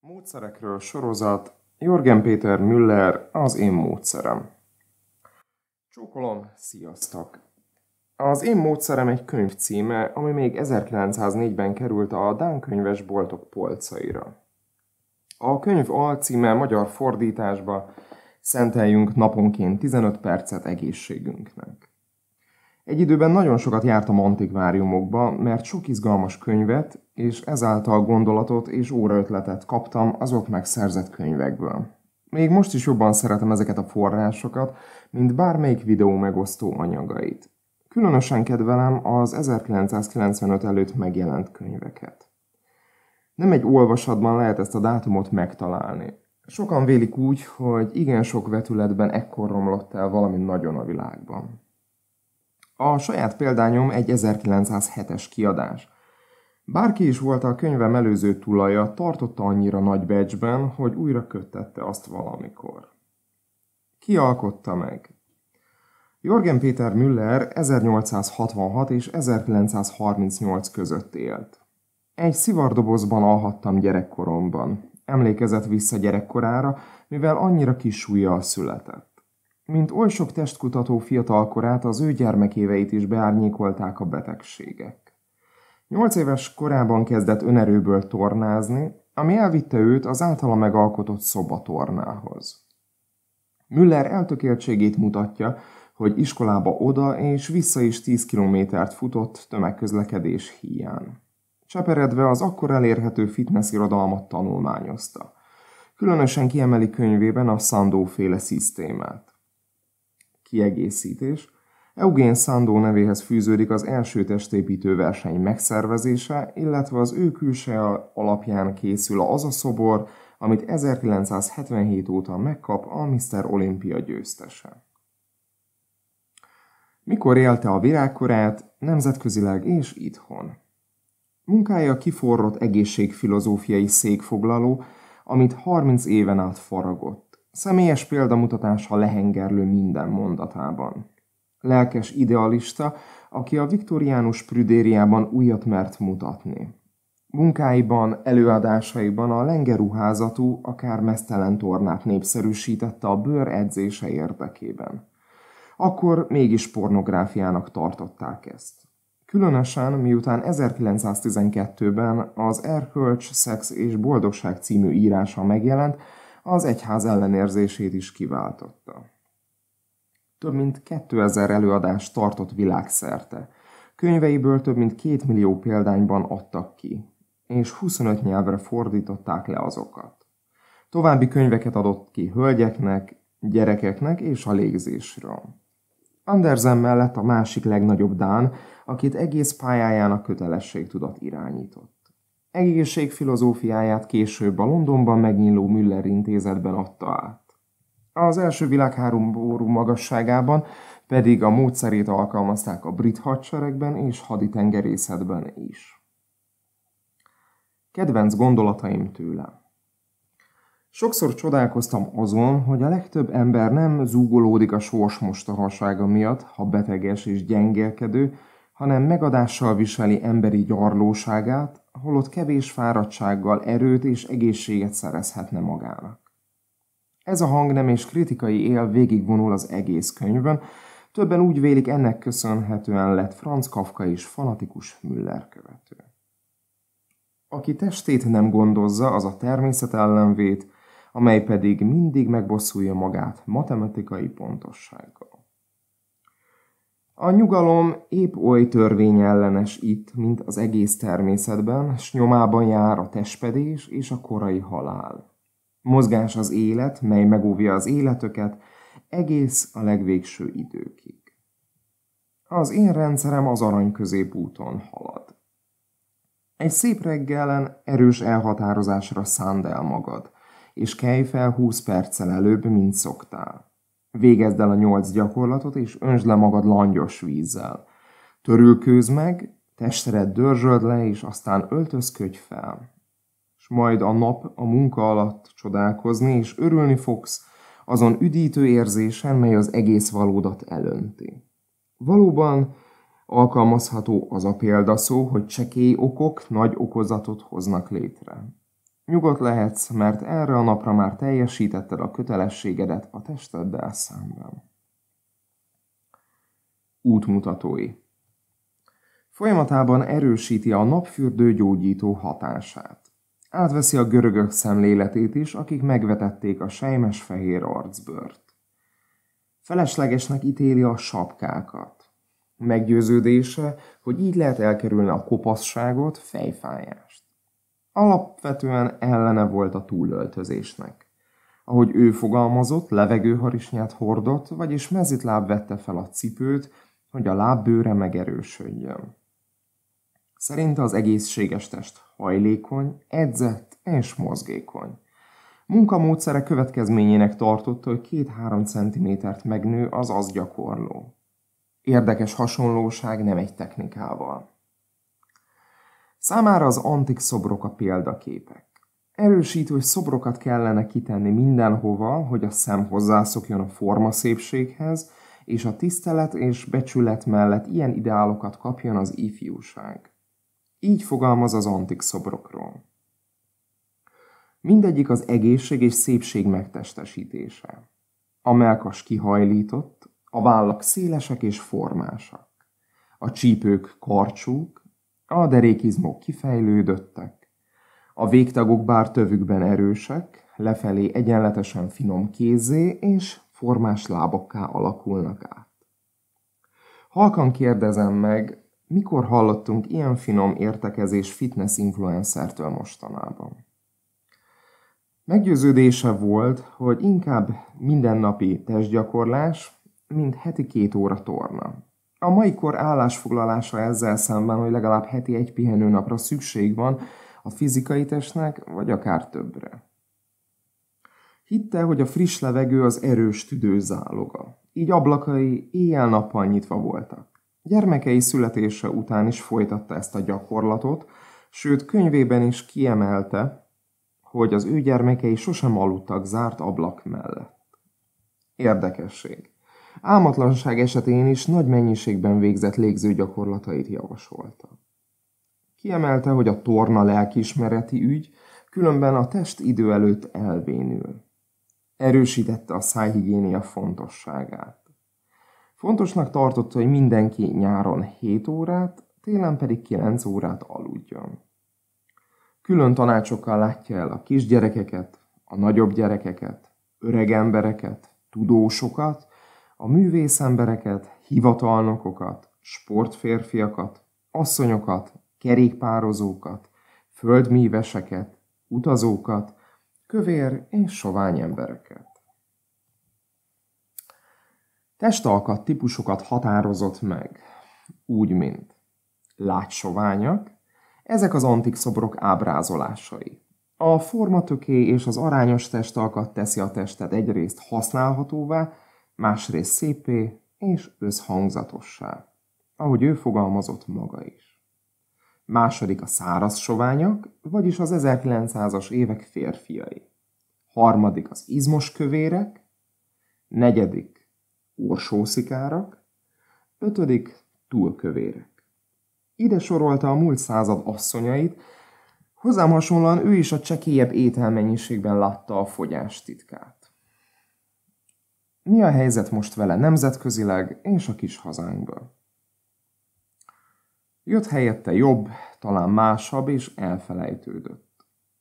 Módszerekről sorozat Jorgen Péter Müller, az én módszerem. Csókolom, sziasztok! Az én módszerem egy könyv címe, ami még 1904-ben került a Dán könyvesboltok polcaira. A könyv alcíme magyar fordításba Szenteljünk naponként 15 percet egészségünknek. Egy időben nagyon sokat jártam antikváriumokba, mert sok izgalmas könyvet, és ezáltal gondolatot és óraötletet kaptam azok megszerzett könyvekből. Még most is jobban szeretem ezeket a forrásokat, mint bármelyik videó megosztó anyagait. Különösen kedvelem az 1995 előtt megjelent könyveket. Nem egy olvasatban lehet ezt a dátumot megtalálni. Sokan vélik úgy, hogy igen sok vetületben ekkor romlott el valami nagyon a világban. A saját példányom egy 1907-es kiadás – Bárki is volt a könyvem előző tulaja, tartotta annyira nagy becsben, hogy újra köttette azt valamikor. Ki alkotta meg? Jorgen Péter Müller 1866 és 1938 között élt. Egy szivardobozban alhattam gyerekkoromban. Emlékezett vissza gyerekkorára, mivel annyira kis súlyjal született. Mint oly sok testkutató fiatalkorát, az ő gyermekéveit is beárnyékolták a betegségek. Nyolc éves korában kezdett önerőből tornázni, ami elvitte őt az általa megalkotott szobatornához. Müller eltökéltségét mutatja, hogy iskolába oda és vissza is 10 kilométert futott tömegközlekedés hiány. Cseperedve az akkor elérhető fitness irodalmat tanulmányozta. Különösen kiemeli könyvében a Sandó féle szisztémát. Kiegészítés – Eugén Szándó nevéhez fűződik az első testépítő verseny megszervezése, illetve az ő külse alapján készül az a szobor, amit 1977 óta megkap a Mr. Olimpia győztese. Mikor élte a virágkorát, nemzetközileg és itthon. Munkája kiforrott egészségfilozófiai székfoglaló, amit 30 éven át faragott. Személyes példamutatása lehengerlő minden mondatában lelkes idealista, aki a viktoriánus prüdériában újat mert mutatni. Munkáiban, előadásaiban a lengeruházatú, akár mesztelen tornát népszerűsítette a bőr edzése érdekében. Akkor mégis pornográfiának tartották ezt. Különösen miután 1912-ben az Erkölcs, Szex és Boldogság című írása megjelent, az egyház ellenérzését is kiváltotta. Több mint 2000 előadást tartott világszerte. Könyveiből több mint 2 millió példányban adtak ki, és 25 nyelvre fordították le azokat. További könyveket adott ki hölgyeknek, gyerekeknek és a légzésről. Andersen mellett a másik legnagyobb Dán, akit egész pályájának kötelességtudat irányított. Egészség filozófiáját később a Londonban megnyíló Müller intézetben adta át. Az első világháború magasságában pedig a módszerét alkalmazták a brit hadseregben és haditengerészetben is. Kedvenc gondolataim tőle. Sokszor csodálkoztam azon, hogy a legtöbb ember nem zúgolódik a sors mostohasága miatt, ha beteges és gyengélkedő, hanem megadással viseli emberi gyarlóságát, holott kevés fáradtsággal erőt és egészséget szerezhetne magának. Ez a hangnem és kritikai él végigvonul az egész könyvön, többen úgy vélik ennek köszönhetően lett Franz Kafka is fanatikus Müller követő. Aki testét nem gondozza, az a természet ellenvét, amely pedig mindig megbosszulja magát matematikai pontossággal. A nyugalom épp oly törvényellenes itt, mint az egész természetben, s nyomában jár a testpedés és a korai halál. Mozgás az élet, mely megóvja az életöket, egész a legvégső időkig. Az én rendszerem az arany középúton halad. Egy szép reggelen erős elhatározásra szánd el magad, és kelj fel húsz perccel előbb, mint szoktál. Végezd el a nyolc gyakorlatot, és önsd le magad langyos vízzel. Törülkőz meg, testered dörzsöld le, és aztán öltözködj fel majd a nap a munka alatt csodálkozni, és örülni fogsz azon üdítő érzésen, mely az egész valódat elönti. Valóban alkalmazható az a példaszó, hogy csekély okok nagy okozatot hoznak létre. Nyugodt lehetsz, mert erre a napra már teljesítetted a kötelességedet a testeddel szemben. Útmutatói Folyamatában erősíti a napfürdő gyógyító hatását átveszi a görögök szemléletét is, akik megvetették a sejmes fehér arcbört. Feleslegesnek ítéli a sapkákat. Meggyőződése, hogy így lehet elkerülni a kopasságot, fejfájást. Alapvetően ellene volt a túlöltözésnek. Ahogy ő fogalmazott, levegőharisnyát hordott, vagyis mezitláb vette fel a cipőt, hogy a lábbőre megerősödjön. Szerinte az egészséges test hajlékony, edzett és mozgékony. Munkamódszere következményének tartotta, hogy 2-3 cm megnő az az gyakorló. Érdekes hasonlóság nem egy technikával. Számára az antik szobrok a példaképek. Erősítő szobrokat kellene kitenni mindenhova, hogy a szem hozzászokjon a forma szépséghez, és a tisztelet és becsület mellett ilyen ideálokat kapjon az ifjúság. Így fogalmaz az antik szobrokról. Mindegyik az egészség és szépség megtestesítése. A melkas kihajlított, a vállak szélesek és formásak, a csípők karcsúk, a derékizmok kifejlődöttek, a végtagok bár tövükben erősek, lefelé egyenletesen finom kézé és formás lábokká alakulnak át. Halkan kérdezem meg, mikor hallottunk ilyen finom értekezés fitness influencertől mostanában? Meggyőződése volt, hogy inkább mindennapi testgyakorlás, mint heti két óra torna. A mai kor állásfoglalása ezzel szemben, hogy legalább heti egy pihenőnapra szükség van a fizikai testnek, vagy akár többre. Hitte, hogy a friss levegő az erős tüdőzáloga. így ablakai éjjel-nappal nyitva voltak. Gyermekei születése után is folytatta ezt a gyakorlatot, sőt könyvében is kiemelte, hogy az ő gyermekei sosem aludtak zárt ablak mellett. Érdekesség. Álmatlanság esetén is nagy mennyiségben végzett légző gyakorlatait javasolta. Kiemelte, hogy a torna lelkiismereti ügy, különben a test idő előtt elvénül. Erősítette a szájhigiénia fontosságát. Fontosnak tartotta, hogy mindenki nyáron 7 órát, télen pedig 9 órát aludjon. Külön tanácsokkal látja el a kisgyerekeket, a nagyobb gyerekeket, öreg embereket, tudósokat, a művész embereket, hivatalnokokat, sportférfiakat, asszonyokat, kerékpározókat, földmíveseket, utazókat, kövér és sovány embereket. Testalkat típusokat határozott meg, úgy mint látsoványak, ezek az antik szobrok ábrázolásai. A formatöké és az arányos testalkat teszi a testet egyrészt használhatóvá, másrészt szépé és összhangzatossá, ahogy ő fogalmazott maga is. Második a száraz soványak, vagyis az 1900-as évek férfiai. Harmadik az izmos kövérek, negyedik orsószikárak, ötödik túlkövérek. Ide sorolta a múlt század asszonyait, hozzám hasonlóan ő is a csekélyebb ételmennyiségben látta a fogyás titkát. Mi a helyzet most vele nemzetközileg és a kis hazánkban? Jött helyette jobb, talán másabb és elfelejtődött.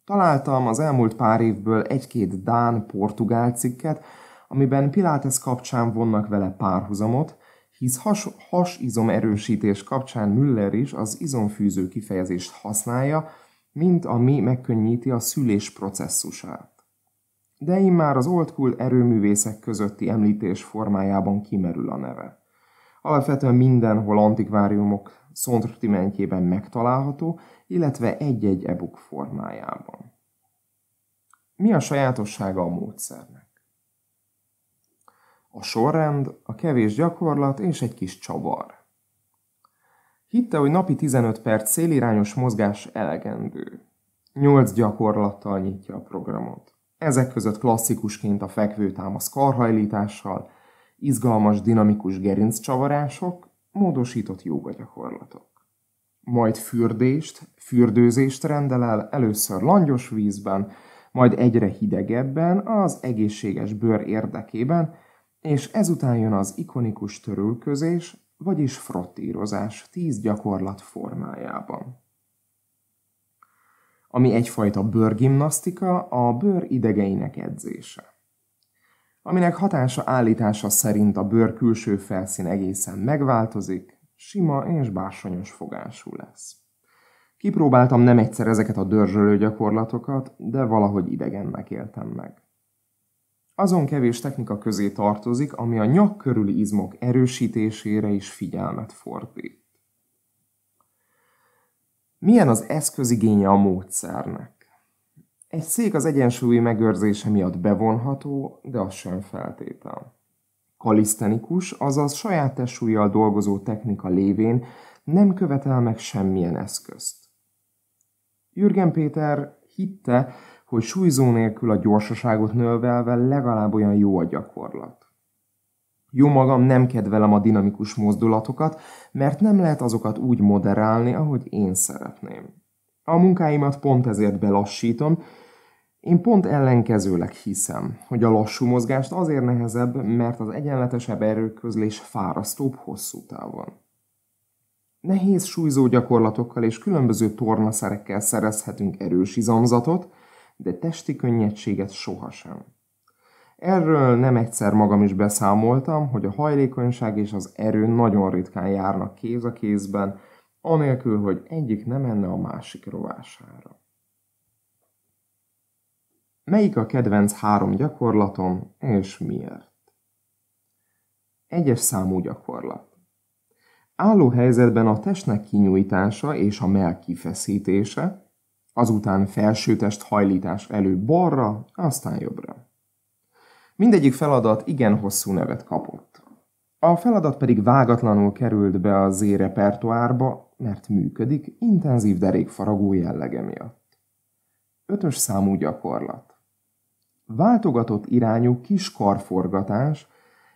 Találtam az elmúlt pár évből egy-két dán-portugál cikket, amiben Pilates kapcsán vonnak vele párhuzamot, hisz has, has izom erősítés kapcsán Müller is az izomfűző kifejezést használja, mint ami megkönnyíti a szülés processzusát. De immár az old erőművészek közötti említés formájában kimerül a neve. Alapvetően mindenhol antikváriumok szontrtimentjében megtalálható, illetve egy-egy e-book formájában. Mi a sajátossága a módszernek? A sorrend, a kevés gyakorlat és egy kis csavar. Hitte, hogy napi 15 perc szélirányos mozgás elegendő. Nyolc gyakorlattal nyitja a programot. Ezek között klasszikusként a fekvőtámasz karhajlítással, izgalmas dinamikus gerinccsavarások, módosított jóga gyakorlatok. Majd fürdést, fürdőzést rendel el először langyos vízben, majd egyre hidegebben az egészséges bőr érdekében, és ezután jön az ikonikus törülközés, vagyis frottírozás tíz gyakorlat formájában. Ami egyfajta bőrgimnasztika, a bőr idegeinek edzése aminek hatása állítása szerint a bőr külső felszín egészen megváltozik, sima és bársonyos fogású lesz. Kipróbáltam nem egyszer ezeket a dörzsölő gyakorlatokat, de valahogy idegennek éltem meg. Azon kevés technika közé tartozik, ami a nyak körüli izmok erősítésére is figyelmet fordít. Milyen az eszközigénye a módszernek? Egy szék az egyensúlyi megőrzése miatt bevonható, de az sem feltétel. Kalisztenikus, azaz saját testsúlyjal dolgozó technika lévén nem követel meg semmilyen eszközt. Jürgen Péter hitte, hogy súlyzó nélkül a gyorsaságot növelve legalább olyan jó a gyakorlat. Jó magam nem kedvelem a dinamikus mozdulatokat, mert nem lehet azokat úgy moderálni, ahogy én szeretném. A munkáimat pont ezért belassítom, én pont ellenkezőleg hiszem, hogy a lassú mozgást azért nehezebb, mert az egyenletesebb erőközlés fárasztóbb hosszú távon. Nehéz súlyzó gyakorlatokkal és különböző tornaszerekkel szerezhetünk erős izomzatot, de testi könnyedséget sohasem. Erről nem egyszer magam is beszámoltam, hogy a hajlékonyság és az erő nagyon ritkán járnak kéz a kézben, anélkül, hogy egyik nem menne a másik rovására. Melyik a kedvenc három gyakorlatom, és miért? Egyes számú gyakorlat. Álló helyzetben a testnek kinyújtása és a mell kifeszítése, Azután felsőtest hajlítás elő balra, aztán jobbra. Mindegyik feladat igen hosszú nevet kapott. A feladat pedig vágatlanul került be a Z-repertoárba, e mert működik intenzív derékfaragó jellege miatt. Ötös számú gyakorlat. Váltogatott irányú kis karforgatás,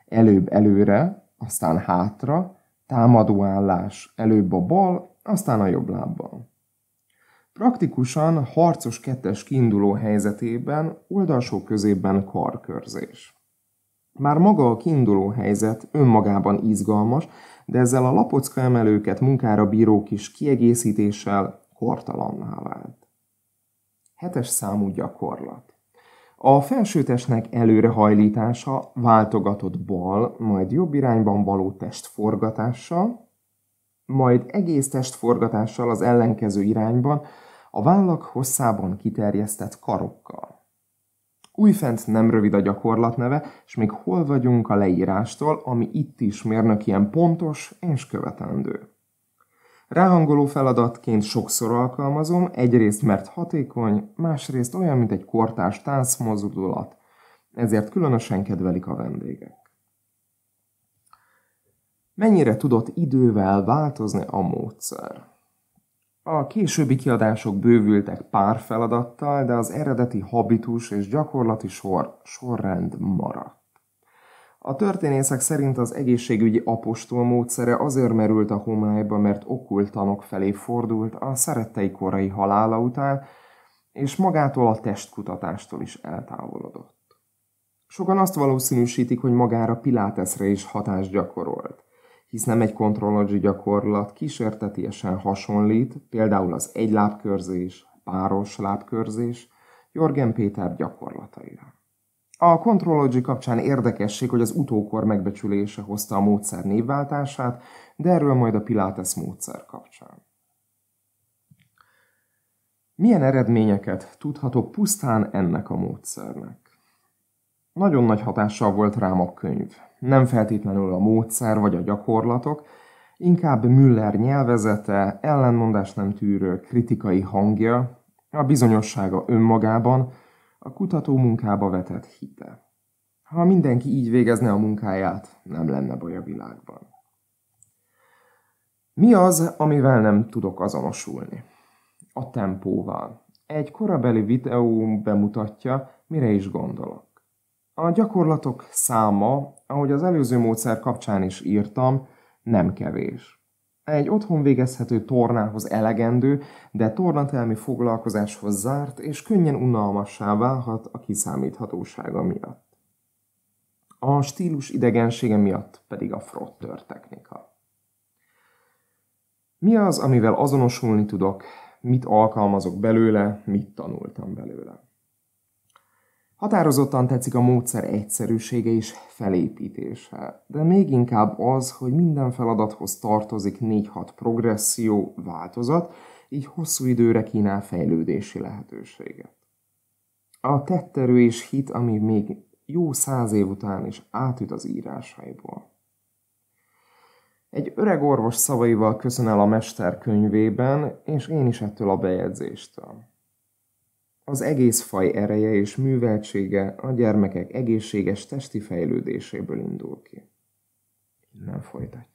előbb előre, aztán hátra, támadó állás, előbb a bal, aztán a jobb lábbal. Praktikusan harcos kettes kiinduló helyzetében oldalsó középben karkörzés. Már maga a kiinduló helyzet önmagában izgalmas, de ezzel a lapocka emelőket munkára bíró kis kiegészítéssel kortalanná vált. Hetes számú gyakorlat. A felsőtestnek előrehajlítása váltogatott bal, majd jobb irányban való testforgatással, majd egész testforgatással az ellenkező irányban, a vállak hosszában kiterjesztett karokkal. Újfent nem rövid a gyakorlat neve, és még hol vagyunk a leírástól, ami itt is mérnök ilyen pontos és követendő. Ráhangoló feladatként sokszor alkalmazom, egyrészt mert hatékony, másrészt olyan, mint egy kortárs táncmozdulat, ezért különösen kedvelik a vendégek mennyire tudott idővel változni a módszer. A későbbi kiadások bővültek pár feladattal, de az eredeti habitus és gyakorlati sor, sorrend maradt. A történészek szerint az egészségügyi apostol módszere azért merült a homályba, mert okkultanok felé fordult a szerettei korai halála után, és magától a testkutatástól is eltávolodott. Sokan azt valószínűsítik, hogy magára Piláteszre is hatást gyakorolt hisz nem egy kontrolladzsi gyakorlat, kísértetiesen hasonlít, például az egy lábkörzés, páros lábkörzés, Jorgen Péter gyakorlataira. A Contrology kapcsán érdekesség, hogy az utókor megbecsülése hozta a módszer névváltását, de erről majd a Pilates módszer kapcsán. Milyen eredményeket tudhatok pusztán ennek a módszernek? Nagyon nagy hatással volt rám a könyv. Nem feltétlenül a módszer vagy a gyakorlatok, inkább Müller nyelvezete, ellenmondás nem tűrő, kritikai hangja, a bizonyossága önmagában, a kutató munkába vetett hite. Ha mindenki így végezne a munkáját, nem lenne baj a világban. Mi az, amivel nem tudok azonosulni? A tempóval. Egy korabeli videó bemutatja, mire is gondolok. A gyakorlatok száma, ahogy az előző módszer kapcsán is írtam, nem kevés. Egy otthon végezhető tornához elegendő, de tornatelmi foglalkozáshoz zárt és könnyen unalmassá válhat a kiszámíthatósága miatt. A stílus idegensége miatt pedig a frottör technika. Mi az, amivel azonosulni tudok, mit alkalmazok belőle, mit tanultam belőle? Határozottan tetszik a módszer egyszerűsége és felépítése, de még inkább az, hogy minden feladathoz tartozik 4-6 progresszió változat, így hosszú időre kínál fejlődési lehetőséget. A tetterő és hit, ami még jó száz év után is átüt az írásaiból. Egy öreg orvos szavaival köszön el a mester könyvében, és én is ettől a bejegyzéstől. Az egész faj ereje és műveltsége a gyermekek egészséges testi fejlődéséből indul ki. Innen folytatjuk.